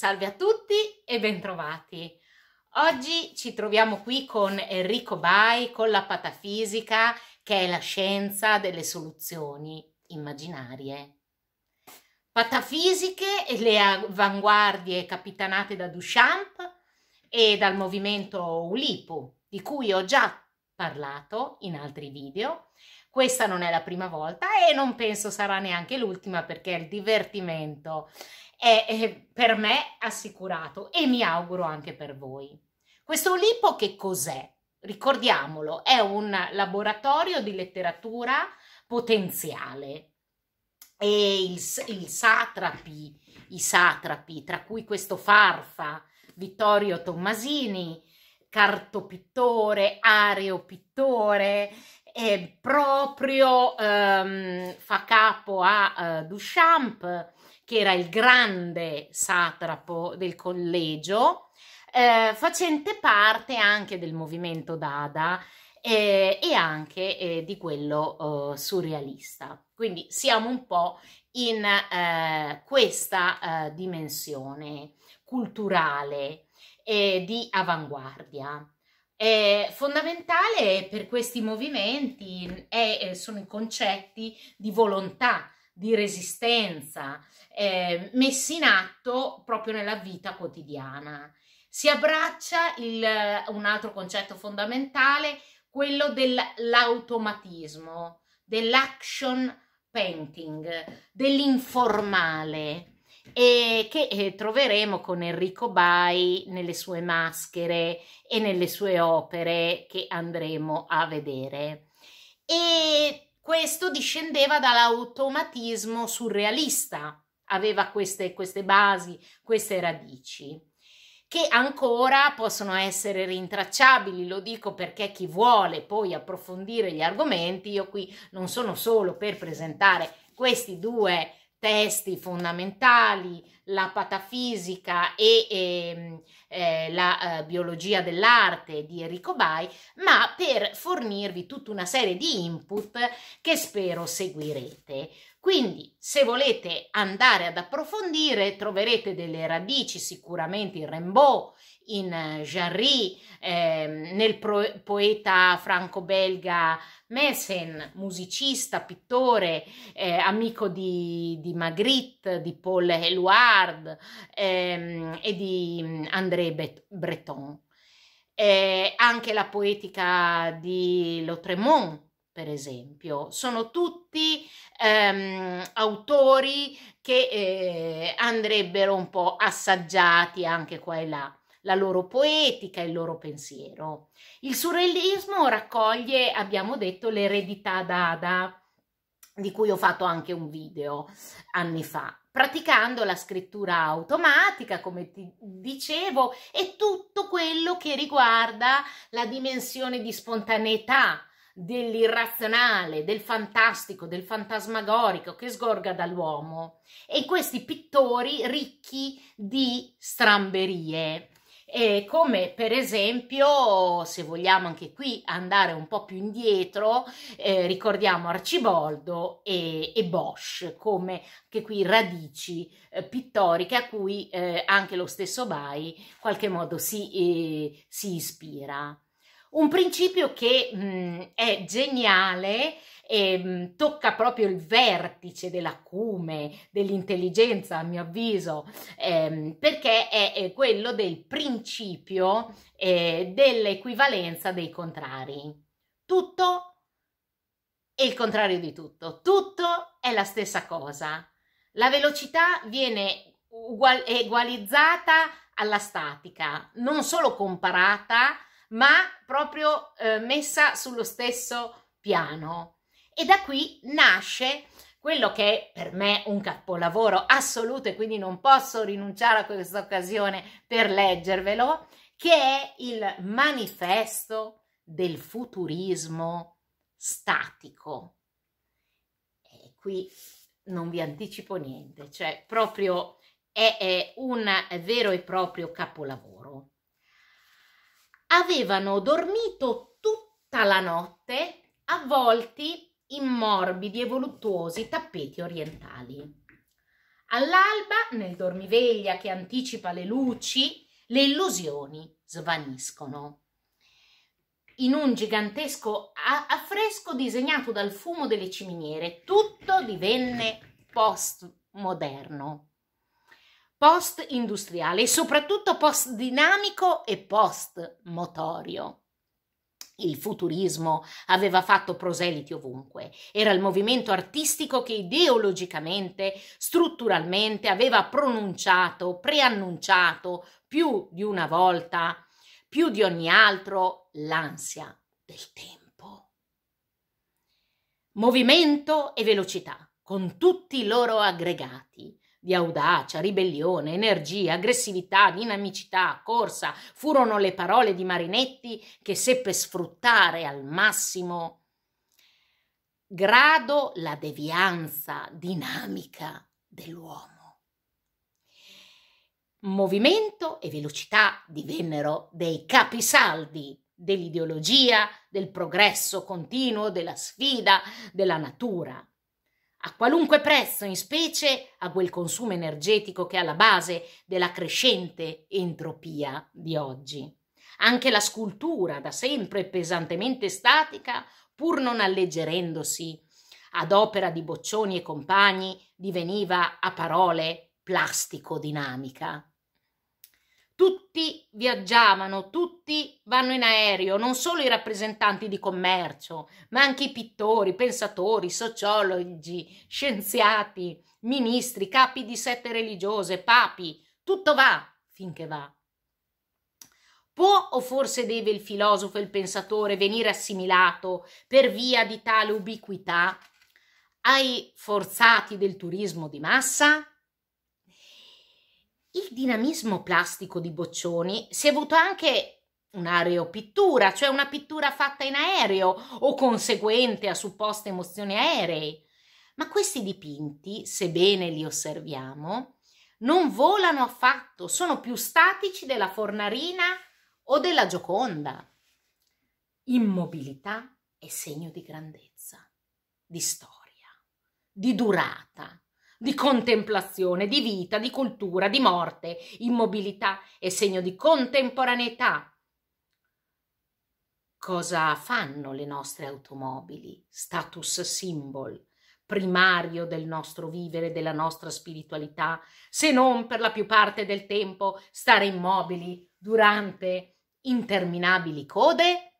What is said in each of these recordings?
Salve a tutti e bentrovati! Oggi ci troviamo qui con Enrico Bai con la patafisica che è la scienza delle soluzioni immaginarie. Patafisiche e le avanguardie capitanate da Duchamp e dal movimento Ulipu, di cui ho già parlato in altri video. Questa non è la prima volta e non penso sarà neanche l'ultima perché il divertimento è, è per me assicurato e mi auguro anche per voi. Questo Olippo che cos'è? Ricordiamolo, è un laboratorio di letteratura potenziale e il, il satrapi, i satrapi, tra cui questo Farfa, Vittorio Tommasini, cartopittore, areopittore, proprio ehm, fa capo a eh, Duchamp, che era il grande satrapo del collegio, eh, facente parte anche del movimento Dada eh, e anche eh, di quello oh, surrealista. Quindi siamo un po' in eh, questa eh, dimensione culturale di avanguardia. Eh, fondamentale per questi movimenti è, eh, sono i concetti di volontà, di resistenza eh, messi in atto proprio nella vita quotidiana. Si abbraccia il, un altro concetto fondamentale, quello dell'automatismo, dell'action painting, dell'informale e che eh, troveremo con Enrico Bai nelle sue maschere e nelle sue opere che andremo a vedere. E questo discendeva dall'automatismo surrealista, aveva queste, queste basi, queste radici che ancora possono essere rintracciabili, lo dico perché chi vuole poi approfondire gli argomenti, io qui non sono solo per presentare questi due testi fondamentali, la patafisica e, e ehm, eh, la eh, biologia dell'arte di Enrico Bai, ma per fornirvi tutta una serie di input che spero seguirete. Quindi, se volete andare ad approfondire, troverete delle radici sicuramente in Rimbaud, in eh, Jarry, eh, nel pro- poeta franco-belga Messen, musicista, pittore, eh, amico di, di, Magritte, di Paul Éluard eh, e di mm, André Bet- Breton. Eh, anche la poetica di Lautremont per esempio, sono tutti ehm, autori che eh, andrebbero un po' assaggiati anche qua e là, la loro poetica, e il loro pensiero. Il surrealismo raccoglie, abbiamo detto, l'eredità d'Ada, di cui ho fatto anche un video anni fa praticando la scrittura automatica, come ti dicevo, e tutto quello che riguarda la dimensione di spontaneità dell'irrazionale, del fantastico, del fantasmagorico che sgorga dall'uomo e questi pittori ricchi di stramberie. E come per esempio, se vogliamo anche qui andare un po' più indietro, eh, ricordiamo Arciboldo e, e, Bosch come anche qui radici eh, pittoriche a cui eh, anche lo stesso Bai in qualche modo si, eh, si ispira. Un principio che mh, è geniale e mh, tocca proprio il vertice dell'acume, dell'intelligenza, a mio avviso, ehm, perché è, è, quello del principio eh, dell'equivalenza dei contrari. Tutto è il contrario di tutto, tutto è la stessa cosa. La velocità viene ugual- egualizzata alla statica, non solo comparata, ma proprio eh, messa sullo stesso piano. E da qui nasce quello che è per me un capolavoro assoluto e quindi non posso rinunciare a questa occasione per leggervelo, che è il manifesto del futurismo statico. E qui non vi anticipo niente, cioè proprio è, è un vero e proprio capolavoro avevano dormito tutta la notte avvolti in morbidi e voluttuosi tappeti orientali. All'alba, nel dormiveglia che anticipa le luci, le illusioni svaniscono. In un gigantesco affresco disegnato dal fumo delle ciminiere, tutto divenne postmoderno post industriale e soprattutto post dinamico e post motorio. Il futurismo aveva fatto proseliti ovunque, era il movimento artistico che ideologicamente, strutturalmente aveva pronunciato, preannunciato più di una volta, più di ogni altro, l'ansia del tempo. Movimento e velocità, con tutti i loro aggregati, di audacia, ribellione, energia, aggressività, dinamicità, corsa, furono le parole di Marinetti che seppe sfruttare al massimo grado la devianza dinamica dell'uomo. Movimento e velocità divennero dei capisaldi dell'ideologia, del progresso continuo, della sfida, della natura a qualunque prezzo, in specie a quel consumo energetico che è alla base della crescente entropia di oggi. Anche la scultura, da sempre pesantemente statica, pur non alleggerendosi, ad opera di Boccioni e compagni, diveniva a parole plastico-dinamica tutti viaggiavano, tutti vanno in aereo, non solo i rappresentanti di commercio, ma anche i pittori, pensatori, sociologi, scienziati, ministri, capi di sette religiose, papi, tutto va finché va. Può o forse deve il filosofo e il pensatore venire assimilato per via di tale ubiquità ai forzati del turismo di massa? il dinamismo plastico di Boccioni si è avuto anche un'aeropittura, cioè una pittura fatta in aereo o conseguente a supposte emozioni aeree. Ma questi dipinti, sebbene li osserviamo, non volano affatto, sono più statici della fornarina o della gioconda. Immobilità è segno di grandezza, di storia, di durata, di contemplazione, di vita, di cultura, di morte. Immobilità è segno di contemporaneità. Cosa fanno le nostre automobili? Status symbol primario del nostro vivere, della nostra spiritualità, se non per la più parte del tempo stare immobili durante interminabili code?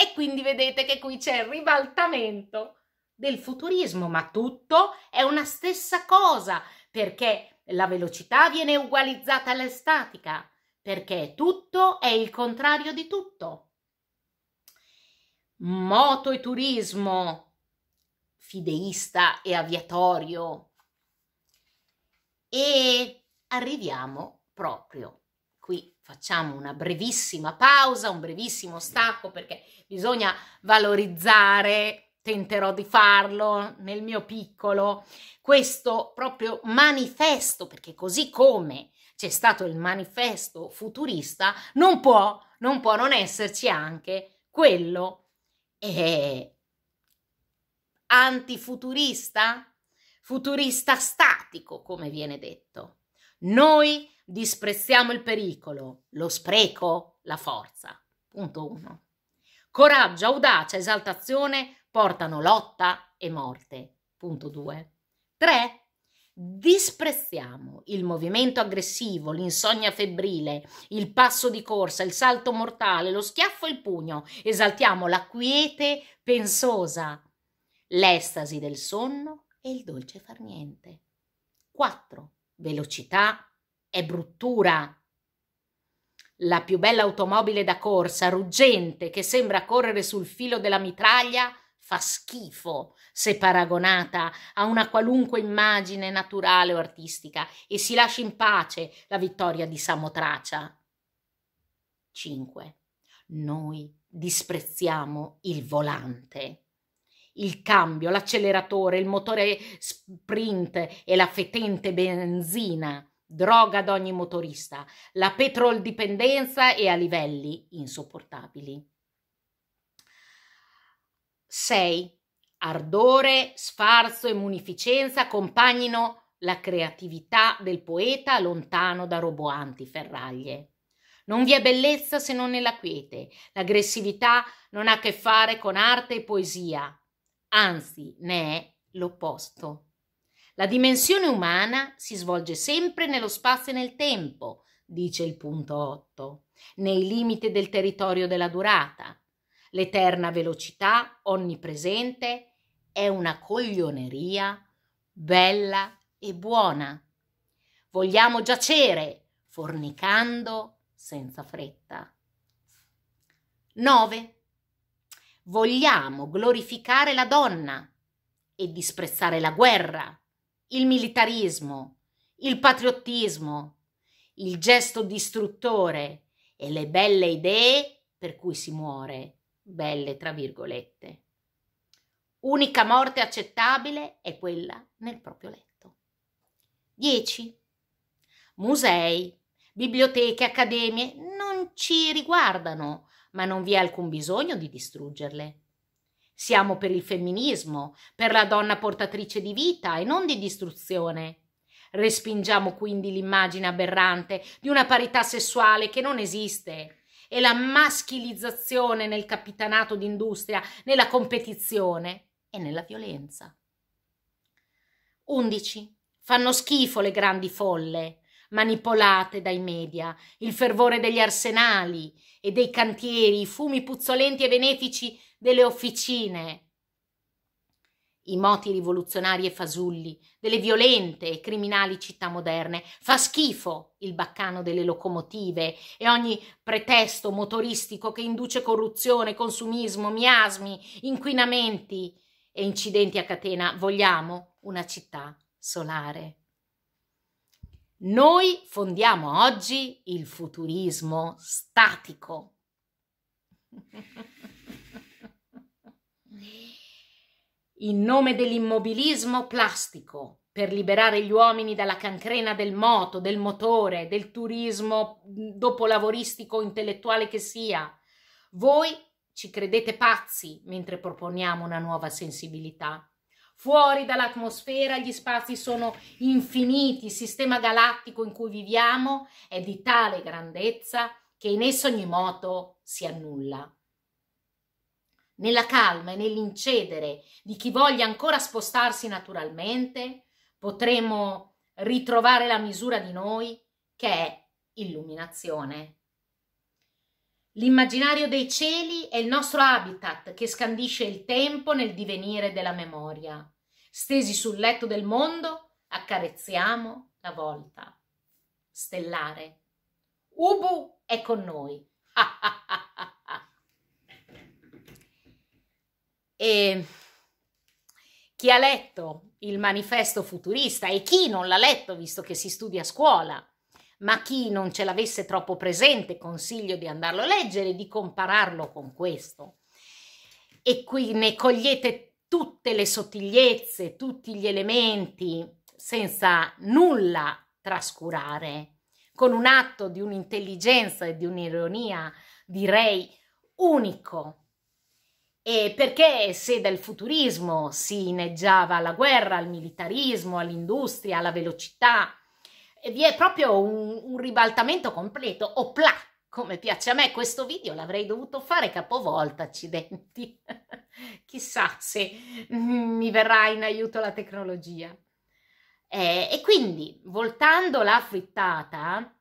E quindi vedete che qui c'è il ribaltamento del futurismo, ma tutto è una stessa cosa perché la velocità viene ugualizzata alla statica, perché tutto è il contrario di tutto. Moto e turismo, fideista e aviatorio. E arriviamo proprio qui. Facciamo una brevissima pausa, un brevissimo stacco perché bisogna valorizzare tenterò di farlo nel mio piccolo, questo proprio manifesto, perché così come c'è stato il manifesto futurista, non può non, può non esserci anche quello eh, antifuturista, futurista statico, come viene detto. Noi disprezziamo il pericolo, lo spreco, la forza. Punto 1. Coraggio, audacia, esaltazione portano lotta e morte. Punto 2. 3. Disprezziamo il movimento aggressivo, l'insonnia febbrile, il passo di corsa, il salto mortale, lo schiaffo e il pugno. Esaltiamo la quiete pensosa, l'estasi del sonno e il dolce far niente. 4. Velocità è bruttura. La più bella automobile da corsa, ruggente, che sembra correre sul filo della mitraglia, fa schifo se paragonata a una qualunque immagine naturale o artistica e si lascia in pace la vittoria di Samotracia. 5. Noi disprezziamo il volante. Il cambio, l'acceleratore, il motore sprint e la fetente benzina, droga ad ogni motorista, la petrol dipendenza e a livelli insopportabili. 6. Ardore, sfarzo e munificenza accompagnino la creatività del poeta lontano da roboanti ferraglie. Non vi è bellezza se non nella quiete. L'aggressività non ha a che fare con arte e poesia, anzi ne è l'opposto. La dimensione umana si svolge sempre nello spazio e nel tempo, dice il punto 8, nei limiti del territorio della durata, l'eterna velocità onnipresente è una coglioneria bella e buona. Vogliamo giacere fornicando senza fretta. 9. Vogliamo glorificare la donna e disprezzare la guerra, il militarismo, il patriottismo, il gesto distruttore e le belle idee per cui si muore belle tra virgolette. Unica morte accettabile è quella nel proprio letto. 10. Musei, biblioteche, accademie non ci riguardano, ma non vi è alcun bisogno di distruggerle. Siamo per il femminismo, per la donna portatrice di vita e non di distruzione. Respingiamo quindi l'immagine aberrante di una parità sessuale che non esiste e la maschilizzazione nel capitanato d'industria, nella competizione e nella violenza. 11. Fanno schifo le grandi folle, manipolate dai media, il fervore degli arsenali e dei cantieri, i fumi puzzolenti e benefici delle officine, i moti rivoluzionari e fasulli delle violente e criminali città moderne. Fa schifo il baccano delle locomotive e ogni pretesto motoristico che induce corruzione, consumismo, miasmi, inquinamenti e incidenti a catena. Vogliamo una città solare. Noi fondiamo oggi il futurismo statico. in nome dell'immobilismo plastico per liberare gli uomini dalla cancrena del moto, del motore, del turismo mm, dopolavoristico intellettuale che sia. Voi ci credete pazzi mentre proponiamo una nuova sensibilità. Fuori dall'atmosfera gli spazi sono infiniti, il sistema galattico in cui viviamo è di tale grandezza che in esso ogni moto si annulla nella calma e nell'incedere di chi voglia ancora spostarsi naturalmente, potremo ritrovare la misura di noi che è illuminazione. L'immaginario dei cieli è il nostro habitat che scandisce il tempo nel divenire della memoria. Stesi sul letto del mondo, accarezziamo la volta. Stellare. Ubu è con noi. E chi ha letto il manifesto futurista e chi non l'ha letto, visto che si studia a scuola, ma chi non ce l'avesse troppo presente, consiglio di andarlo a leggere e di compararlo con questo. E qui ne cogliete tutte le sottigliezze, tutti gli elementi, senza nulla trascurare, con un atto di un'intelligenza e di un'ironia, direi, unico e perché se dal futurismo si inneggiava alla guerra, al militarismo, all'industria, alla velocità, vi è proprio un, un ribaltamento completo, o pla, come piace a me questo video, l'avrei dovuto fare capovolta, accidenti. Chissà se mi verrà in aiuto la tecnologia. Eh, e quindi, voltando la frittata,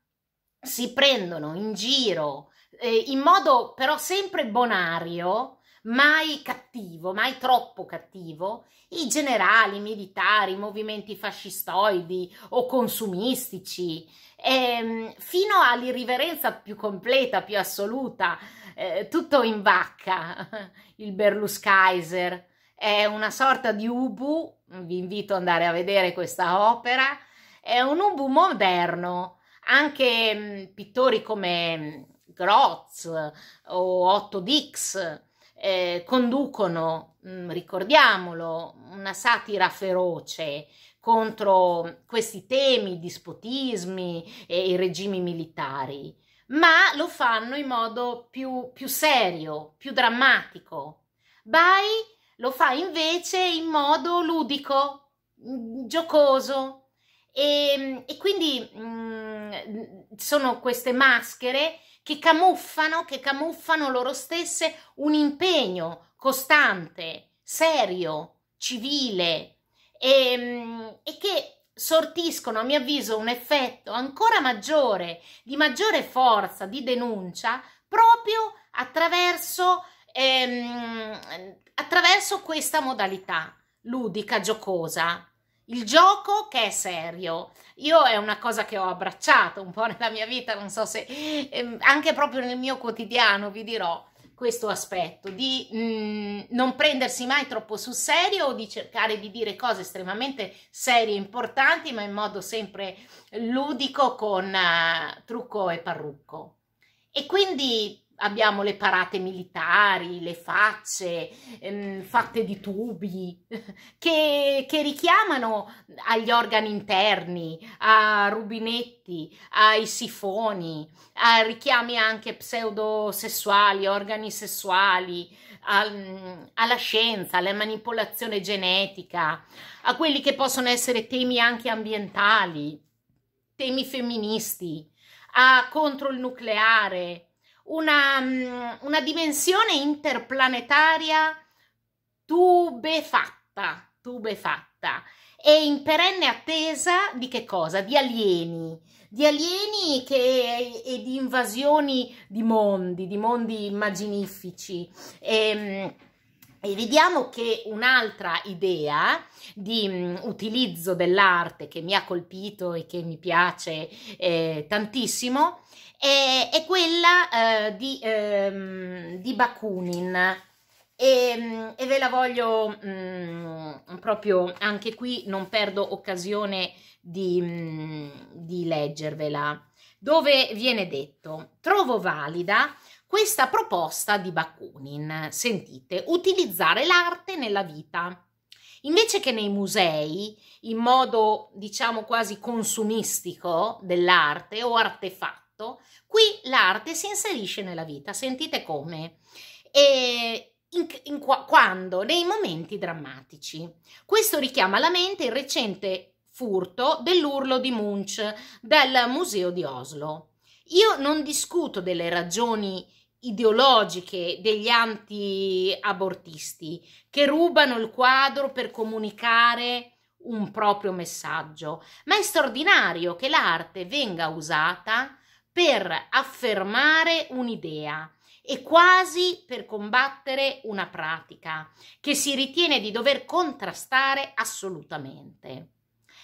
si prendono in giro eh, in modo però sempre bonario mai cattivo, mai troppo cattivo, i generali, i militari, i movimenti fascistoidi o consumistici, ehm, fino all'irriverenza più completa, più assoluta, eh, tutto in vacca, il Berluscaiser, è una sorta di ubu, vi invito ad andare a vedere questa opera, è un ubu moderno, anche mh, mm, pittori come mh, mm, eh, o Otto Dix, eh, conducono, mh, mm, ricordiamolo, una satira feroce contro questi temi, i dispotismi e i regimi militari, ma lo fanno in modo più, più serio, più drammatico. Bai lo fa invece in modo ludico, mm, giocoso e, mm, e quindi mh, sono queste maschere che camuffano, che camuffano loro stesse un impegno costante, serio, civile e, ehm, e che sortiscono a mio avviso un effetto ancora maggiore, di maggiore forza di denuncia proprio attraverso, ehm, attraverso questa modalità ludica, giocosa il gioco che è serio. Io è una cosa che ho abbracciato un po' nella mia vita, non so se eh, anche proprio nel mio quotidiano vi dirò questo aspetto di mh, mm, non prendersi mai troppo sul serio o di cercare di dire cose estremamente serie e importanti, ma in modo sempre ludico con uh, trucco e parrucco. E quindi abbiamo le parate militari, le facce ehm, fatte di tubi che, che, richiamano agli organi interni, a rubinetti, ai sifoni, a richiami anche pseudosessuali, organi sessuali, al, alla scienza, alla manipolazione genetica, a quelli che possono essere temi anche ambientali, temi femministi, a contro il nucleare, una, mm, una dimensione interplanetaria tubefatta, tubefatta. e in perenne attesa di che cosa? Di alieni, di alieni che, e di invasioni di mondi, di mondi immaginifici. E, ehm, e vediamo che un'altra idea di mm, utilizzo dell'arte che mi ha colpito e che mi piace eh, tantissimo è, è quella eh, di, ehm, di, Bakunin e, ehm, e, ve la voglio mh, mm, proprio anche qui non perdo occasione di, mh, mm, di leggervela dove viene detto trovo valida questa proposta di Bakunin sentite utilizzare l'arte nella vita Invece che nei musei, in modo diciamo quasi consumistico dell'arte o artefatto, fatto, qui l'arte si inserisce nella vita, sentite come. E in, in, quando? Nei momenti drammatici. Questo richiama alla mente il recente furto dell'urlo di Munch dal Museo di Oslo. Io non discuto delle ragioni ideologiche degli anti-abortisti che rubano il quadro per comunicare un proprio messaggio, ma è straordinario che l'arte venga usata per affermare un'idea e quasi per combattere una pratica che si ritiene di dover contrastare assolutamente.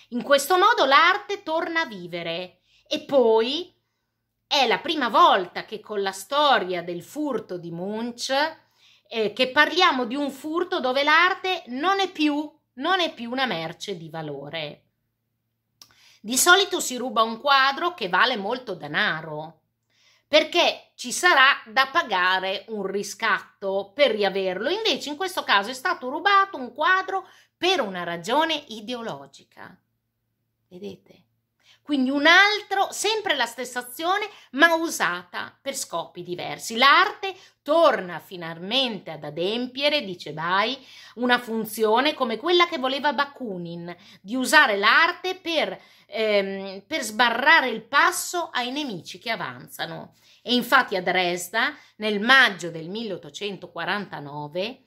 In questo modo l'arte torna a vivere e poi è la prima volta che con la storia del furto di Munch eh, che parliamo di un furto dove l'arte non è più, non è più una merce di valore. Di solito si ruba un quadro che vale molto denaro, perché ci sarà da pagare un riscatto per riaverlo. Invece in questo caso è stato rubato un quadro per una ragione ideologica. Vedete? Quindi un altro, sempre la stessa azione, ma usata per scopi diversi. L'arte torna finalmente ad adempiere, dice Bai, una funzione come quella che voleva Bakunin, di usare l'arte per, ehm, per sbarrare il passo ai nemici che avanzano. E infatti a Dresda, nel maggio del 1849,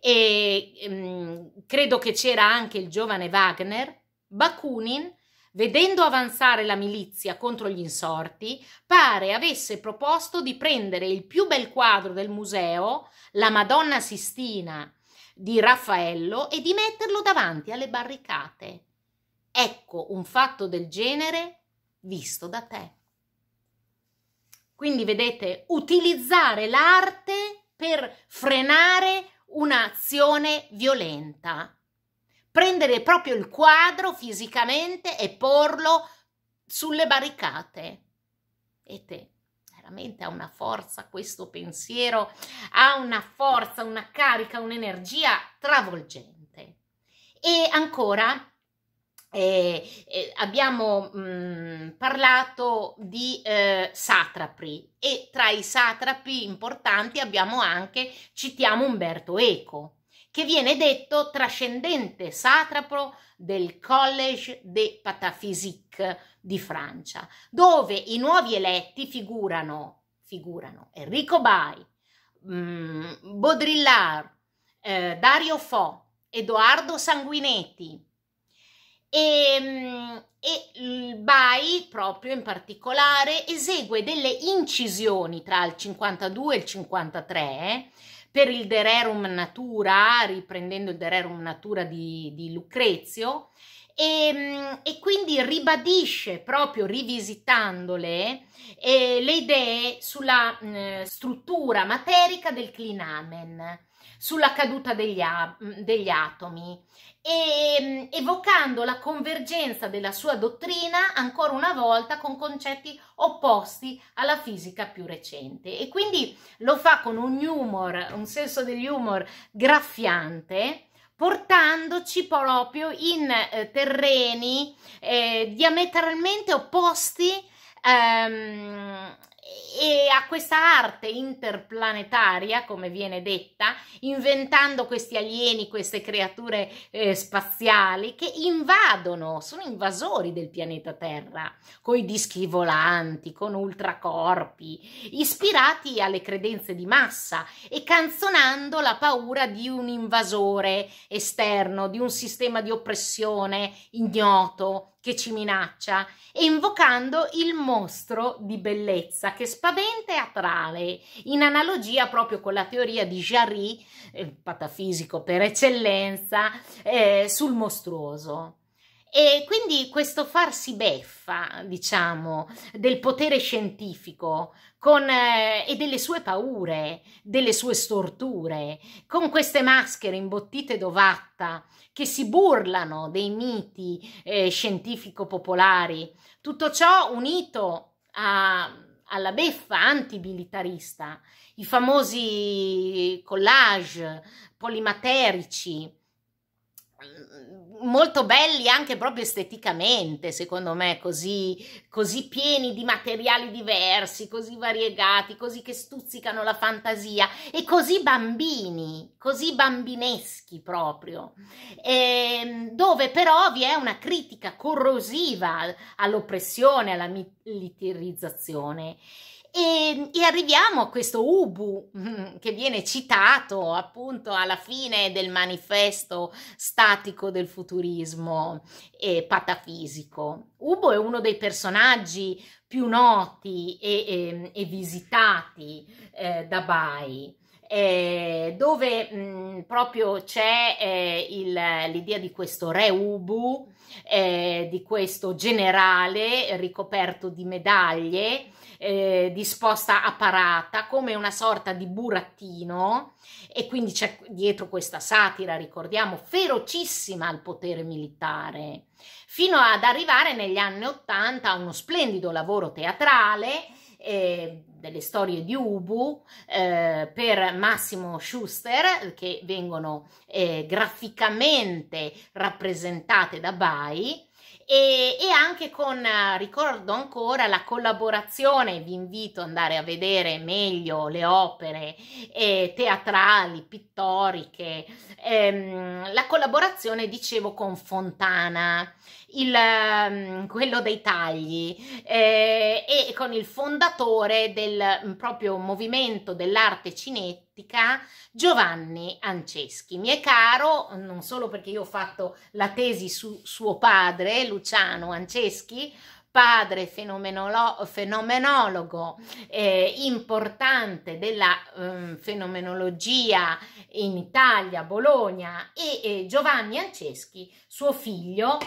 e ehm, credo che c'era anche il giovane Wagner, Bakunin vedendo avanzare la milizia contro gli insorti, pare avesse proposto di prendere il più bel quadro del museo, la Madonna Sistina di Raffaello, e di metterlo davanti alle barricate. Ecco un fatto del genere visto da te. Quindi vedete, utilizzare l'arte per frenare un'azione violenta prendere proprio il quadro fisicamente e porlo sulle barricate. E te? veramente ha una forza questo pensiero, ha una forza, una carica, un'energia travolgente. E ancora eh, eh, abbiamo mh, mm, parlato di eh, satrapi e tra i satrapi importanti abbiamo anche, citiamo Umberto Eco che viene detto trascendente satrapo del Collège de Pataphysique di Francia, dove i nuovi eletti figurano, figurano Enrico Bai, mm, Baudrillard, eh, Dario Fo, Edoardo Sanguinetti, e, mm, e, il Bai proprio in particolare esegue delle incisioni tra il 52 e il 53 per il Dererum Natura, riprendendo il Dererum Natura di, di Lucrezio, e, mm, e, quindi ribadisce proprio rivisitandole eh, le idee sulla mh, mm, struttura materica del clinamen, sulla caduta degli, a- mm, degli atomi e, ehm, evocando la convergenza della sua dottrina ancora una volta con concetti opposti alla fisica più recente e quindi lo fa con un humor, un senso degli humor graffiante portandoci proprio in eh, terreni eh, diametralmente opposti ehm, e a questa arte interplanetaria, come viene detta, inventando questi alieni, queste creature eh, spaziali che invadono, sono invasori del pianeta Terra, con i dischi volanti, con ultracorpi, ispirati alle credenze di massa e canzonando la paura di un invasore esterno, di un sistema di oppressione ignoto, che ci minaccia e invocando il mostro di bellezza che spaventa e attrae, in analogia proprio con la teoria di Jarry, il eh, patafisico per eccellenza, eh, sul mostruoso. E quindi questo farsi beffa, diciamo, del potere scientifico con, eh, e delle sue paure, delle sue storture, con queste maschere imbottite d'ovatta che si burlano dei miti eh, scientifico-popolari, tutto ciò unito a alla beffa antimilitarista, i famosi collage polimaterici molto belli anche proprio esteticamente, secondo me, così, così, pieni di materiali diversi, così variegati, così che stuzzicano la fantasia e così bambini, così bambineschi proprio, e, ehm, dove però vi è una critica corrosiva all'oppressione, alla militarizzazione. E, ehm, e, arriviamo a questo Ubu mm, che viene citato appunto alla fine del manifesto statico del futurismo eh, patafisico. Ubu è uno dei personaggi più noti e, e, ehm, e visitati eh, da Bai. Eh, dove mh, mm, proprio c'è eh, il, l'idea di questo re Ubu, eh, di questo generale ricoperto di medaglie eh, disposta a parata, come una sorta di burattino, e quindi c'è dietro questa satira, ricordiamo, ferocissima al potere militare, fino ad arrivare negli anni Ottanta a uno splendido lavoro teatrale. Eh, delle storie di Ubu eh, per Massimo Schuster che vengono eh, graficamente rappresentate da Bai e, e, anche con, eh, ricordo ancora, la collaborazione, vi invito ad andare a vedere meglio le opere eh, teatrali, pittoriche, ehm, la collaborazione, dicevo, con Fontana il, ehm, quello dei tagli eh, e con il fondatore del mm, proprio movimento dell'arte cinetica Giovanni Anceschi. Mi è caro non solo perché io ho fatto la tesi su suo padre, Luciano Anceschi, padre fenomenologo eh, importante della eh, fenomenologia in Italia, Bologna, e eh, Giovanni Anceschi, suo figlio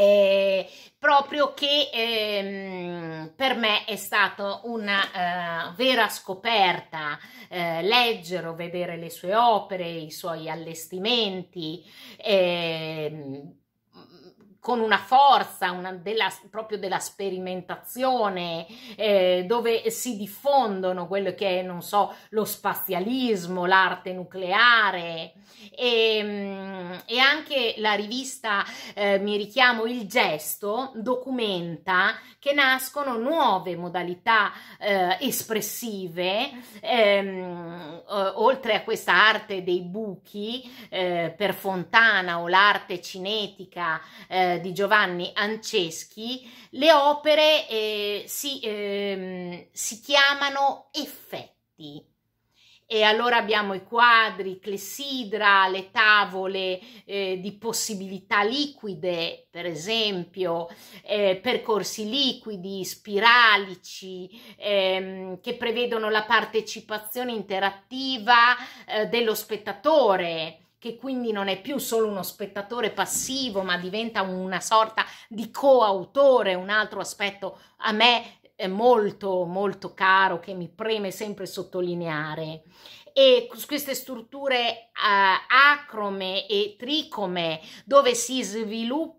eh, proprio che ehm, per me è stata una eh, vera scoperta eh, leggere o vedere le sue opere, i suoi allestimenti. Ehm, con una forza una della, proprio della sperimentazione, eh, dove si diffondono quello che è, non so, lo spazialismo, l'arte nucleare e, ehm, e anche la rivista, eh, mi richiamo, Il Gesto, documenta che nascono nuove modalità eh, espressive, ehm, eh, oltre a questa arte dei buchi eh, per Fontana o l'arte cinetica eh, di Giovanni Anceschi, le opere eh, si, eh, si chiamano effetti. E allora abbiamo i quadri, clessidra, le tavole eh, di possibilità liquide, per esempio, eh, percorsi liquidi, spiralici, ehm, che prevedono la partecipazione interattiva eh, dello spettatore che quindi non è più solo uno spettatore passivo, ma diventa una sorta di coautore, un altro aspetto a me molto molto caro che mi preme sempre sottolineare e queste strutture uh, acrome e tricome dove si sviluppa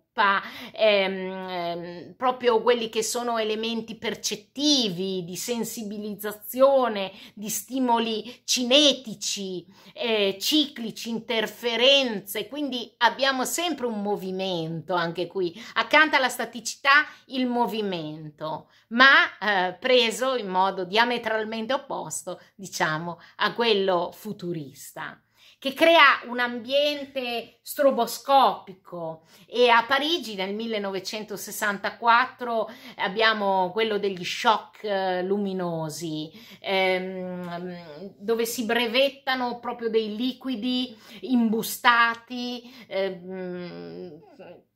Ehm, ehm, proprio quelli che sono elementi percettivi, di sensibilizzazione, di stimoli cinetici, eh, ciclici, interferenze, quindi abbiamo sempre un movimento anche qui, accanto alla staticità il movimento, ma eh, preso in modo diametralmente opposto, diciamo, a quello futurista che crea un ambiente stroboscopico e a Parigi nel 1964 abbiamo quello degli shock eh, luminosi ehm, dove si brevettano proprio dei liquidi imbustati ehm,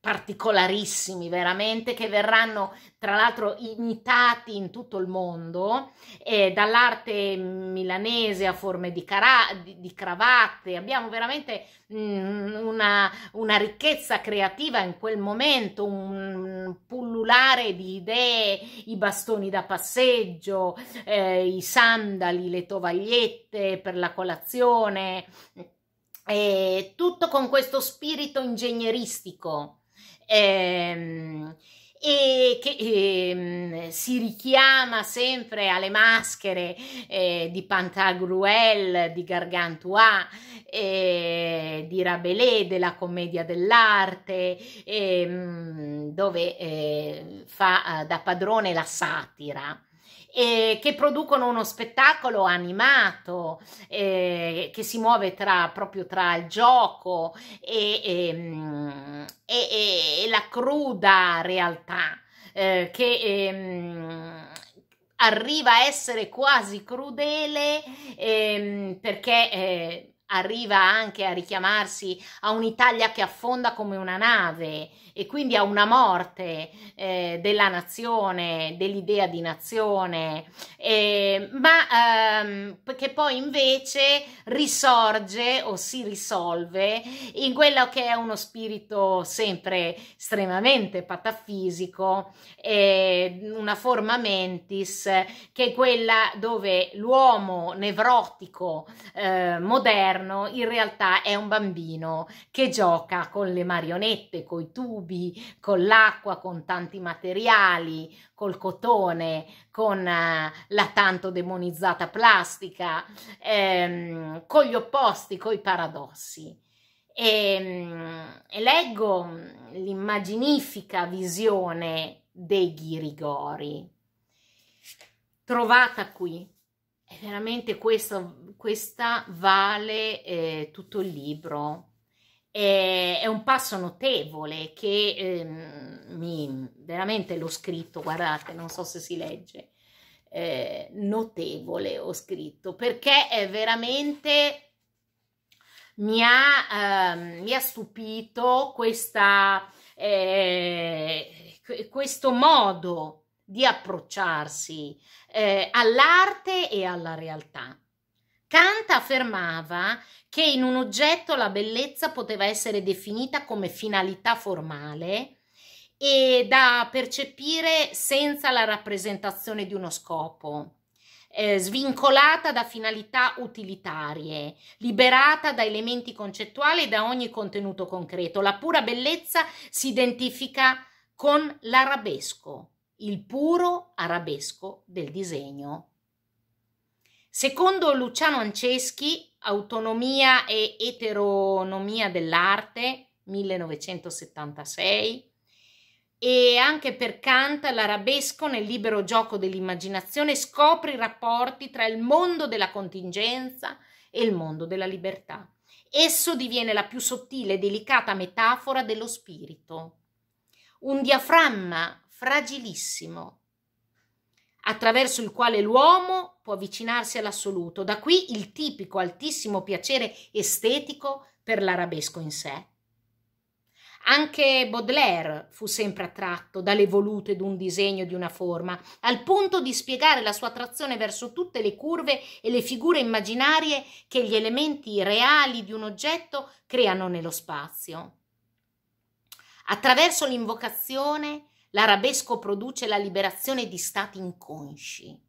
particolarissimi veramente che verranno tra l'altro imitati in tutto il mondo eh, dall'arte milanese a forme di, cara- di, di cravatte abbiamo veramente mh, mm, una, una, ricchezza creativa in quel momento un pullulare di idee i bastoni da passeggio eh, i sandali le tovagliette per la colazione eh, tutto con questo spirito ingegneristico ehm, e che ehm, si richiama sempre alle maschere eh, di Pantagruel, di Gargantua, eh, di Rabelais, della commedia dell'arte, ehm, dove eh, fa eh, da padrone la satira eh, che producono uno spettacolo animato eh, che si muove tra, proprio tra il gioco e, ehm, e, e, e la cruda realtà eh, che ehm, arriva a essere quasi crudele ehm, perché eh, arriva anche a richiamarsi a un'Italia che affonda come una nave e quindi a una morte eh, della nazione, dell'idea di nazione, eh, ma ehm, che poi invece risorge o si risolve in quello che è uno spirito sempre estremamente patafisico, eh, una forma mentis che è quella dove l'uomo nevrotico eh, moderno all'interno in realtà è un bambino che gioca con le marionette, con i tubi, con l'acqua, con tanti materiali, col cotone, con eh, la tanto demonizzata plastica, ehm, con gli opposti, coi paradossi. E, ehm, e leggo l'immaginifica visione dei ghirigori trovata qui e veramente questo, questa vale eh, tutto il libro. È, è un passo notevole che eh, mi, veramente l'ho scritto, guardate, non so se si legge, eh, notevole ho scritto, perché è veramente... Mi ha, ehm, mi ha stupito questa, eh, questo modo di approcciarsi eh, all'arte e alla realtà. Kant affermava che in un oggetto la bellezza poteva essere definita come finalità formale e da percepire senza la rappresentazione di uno scopo, eh, svincolata da finalità utilitarie, liberata da elementi concettuali e da ogni contenuto concreto. La pura bellezza si identifica con l'arabesco, il puro arabesco del disegno. Secondo Luciano Anceschi, Autonomia e eteronomia dell'arte, 1976, e anche per Kant l'arabesco nel libero gioco dell'immaginazione scopre i rapporti tra il mondo della contingenza e il mondo della libertà. Esso diviene la più sottile e delicata metafora dello spirito, un diaframma fragilissimo, attraverso il quale l'uomo può avvicinarsi all'assoluto. Da qui il tipico altissimo piacere estetico per l'arabesco in sé. Anche Baudelaire fu sempre attratto dalle volute d'un disegno di una forma, al punto di spiegare la sua attrazione verso tutte le curve e le figure immaginarie che gli elementi reali di un oggetto creano nello spazio. Attraverso l'invocazione L'arabesco produce la liberazione di stati inconsci.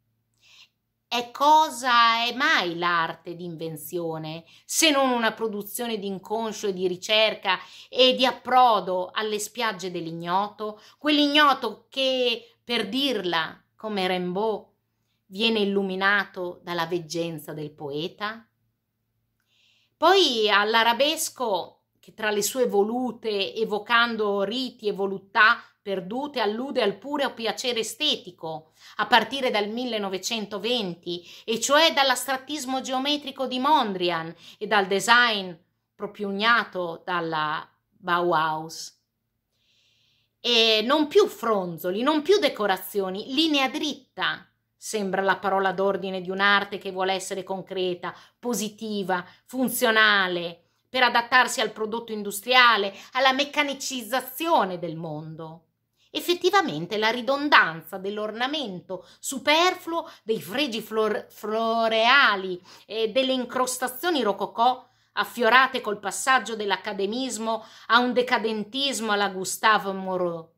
E cosa è mai l'arte di invenzione se non una produzione di inconscio e di ricerca e di approdo alle spiagge dell'ignoto, quell'ignoto che, per dirla come Rimbaud, viene illuminato dalla veggenza del poeta? Poi all'arabesco, che tra le sue volute, evocando riti e voluttà, perdute allude al puro piacere estetico, a partire dal 1920, e cioè dall'astrattismo geometrico di Mondrian e dal design propugnato dalla Bauhaus. E non più fronzoli, non più decorazioni, linea dritta sembra la parola d'ordine di un'arte che vuole essere concreta, positiva, funzionale, per adattarsi al prodotto industriale, alla meccanicizzazione del mondo. Effettivamente la ridondanza dell'ornamento superfluo, dei fregi flor- floreali e delle incrostazioni rococò affiorate col passaggio dell'accademismo a un decadentismo alla Gustave Moreau.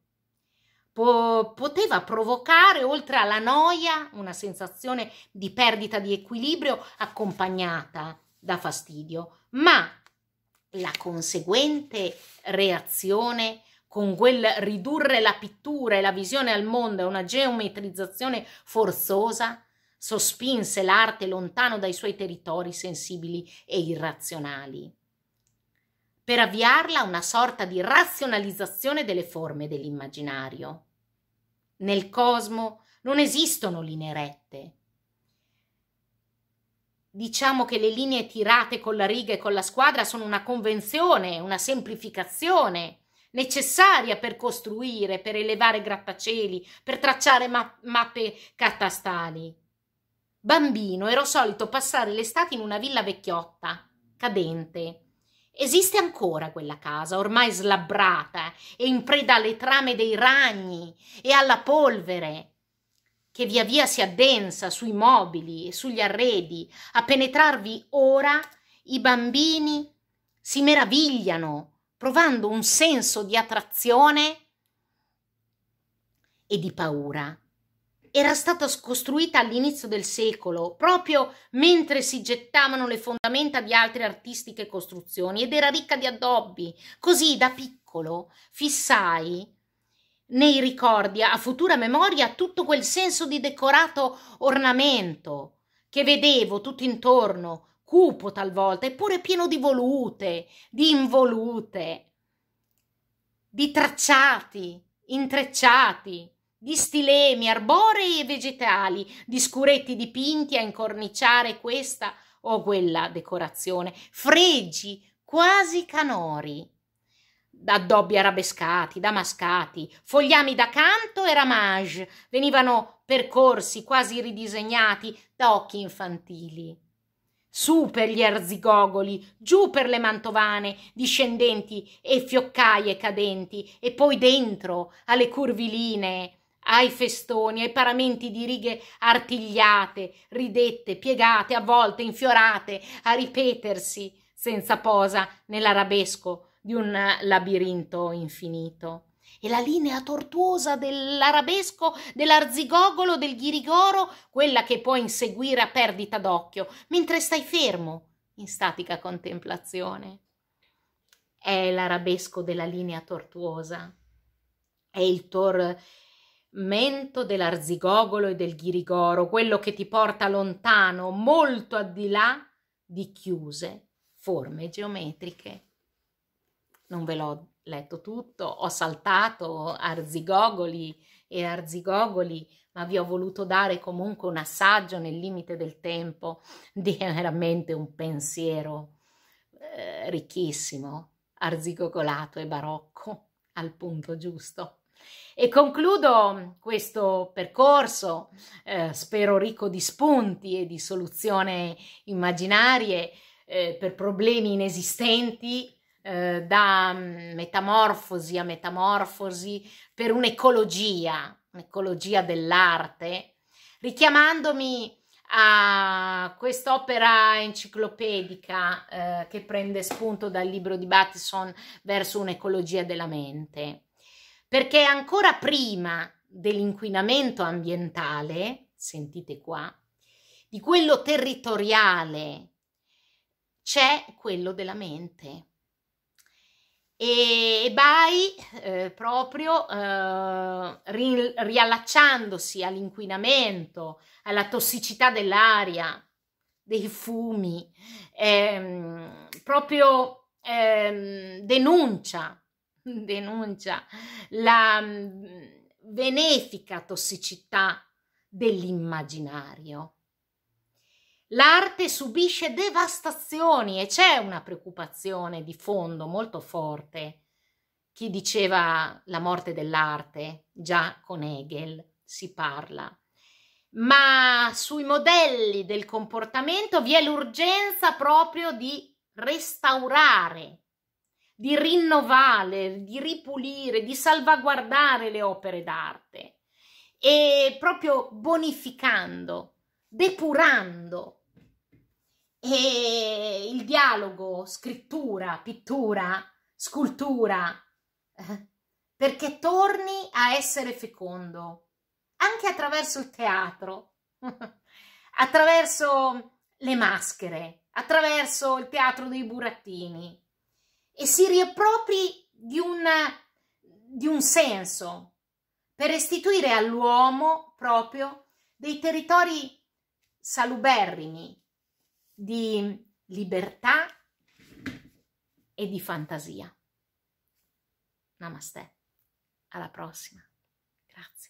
Po- poteva provocare, oltre alla noia, una sensazione di perdita di equilibrio accompagnata da fastidio, ma la conseguente reazione con quel ridurre la pittura e la visione al mondo a una geometrizzazione forzosa, sospinse l'arte lontano dai suoi territori sensibili e irrazionali, per avviarla a una sorta di razionalizzazione delle forme dell'immaginario. Nel cosmo non esistono linee rette. Diciamo che le linee tirate con la riga e con la squadra sono una convenzione, una semplificazione, necessaria per costruire, per elevare grattacieli, per tracciare ma- mappe catastali. Bambino ero solito passare l'estate in una villa vecchiotta, cadente. Esiste ancora quella casa, ormai slabbrata e in preda alle trame dei ragni e alla polvere, che via via si addensa sui mobili e sugli arredi. A penetrarvi ora i bambini si meravigliano provando un senso di attrazione e di paura. Era stata scostruita all'inizio del secolo, proprio mentre si gettavano le fondamenta di altre artistiche costruzioni ed era ricca di addobbi. Così da piccolo fissai nei ricordi a futura memoria tutto quel senso di decorato ornamento che vedevo tutto intorno, cupo talvolta, eppure pieno di volute, di involute, di tracciati, intrecciati, di stilemi arborei e vegetali, di scuretti dipinti a incorniciare questa o quella decorazione, fregi quasi canori, addobbi arabescati, damascati, fogliami da canto e ramage, venivano percorsi quasi ridisegnati da occhi infantili su per gli erzigogoli, giù per le mantovane discendenti e fioccaie cadenti, e poi dentro alle curvilinee, ai festoni, ai paramenti di righe artigliate, ridette, piegate, a volte infiorate, a ripetersi senza posa nell'arabesco di un labirinto infinito e la linea tortuosa dell'arabesco, dell'arzigogolo, del ghirigoro, quella che puoi inseguire a perdita d'occhio, mentre stai fermo, in statica contemplazione. È l'arabesco della linea tortuosa, è il tormento dell'arzigogolo e del ghirigoro, quello che ti porta lontano, molto al di là di chiuse forme geometriche. Non ve l'ho letto tutto, ho saltato arzigogoli e arzigogoli, ma vi ho voluto dare comunque un assaggio nel limite del tempo di veramente un pensiero eh, ricchissimo, arzigogolato e barocco al punto giusto. E concludo questo percorso, eh, spero ricco di spunti e di soluzioni immaginarie eh, per problemi inesistenti eh, da mm, metamorfosi a metamorfosi per un'ecologia, un'ecologia dell'arte, richiamandomi a quest'opera enciclopedica eh, che prende spunto dal libro di Battison verso un'ecologia della mente, perché ancora prima dell'inquinamento ambientale, sentite qua, di quello territoriale, c'è quello della mente e Bai eh, proprio eh, ri- riallacciandosi all'inquinamento, alla tossicità dell'aria, dei fumi, ehm, proprio ehm, denuncia, denuncia la mm, benefica tossicità dell'immaginario l'arte subisce devastazioni e c'è una preoccupazione di fondo molto forte. Chi diceva la morte dell'arte, già con Hegel si parla. Ma sui modelli del comportamento vi è l'urgenza proprio di restaurare, di rinnovare, di ripulire, di salvaguardare le opere d'arte e proprio bonificando, depurando e il dialogo, scrittura, pittura, scultura, eh, perché torni a essere fecondo, anche attraverso il teatro, attraverso le maschere, attraverso il teatro dei burattini e si riappropri di un, di un senso per restituire all'uomo proprio dei territori saluberrimi, di libertà e di fantasia. Namaste, alla prossima. Grazie.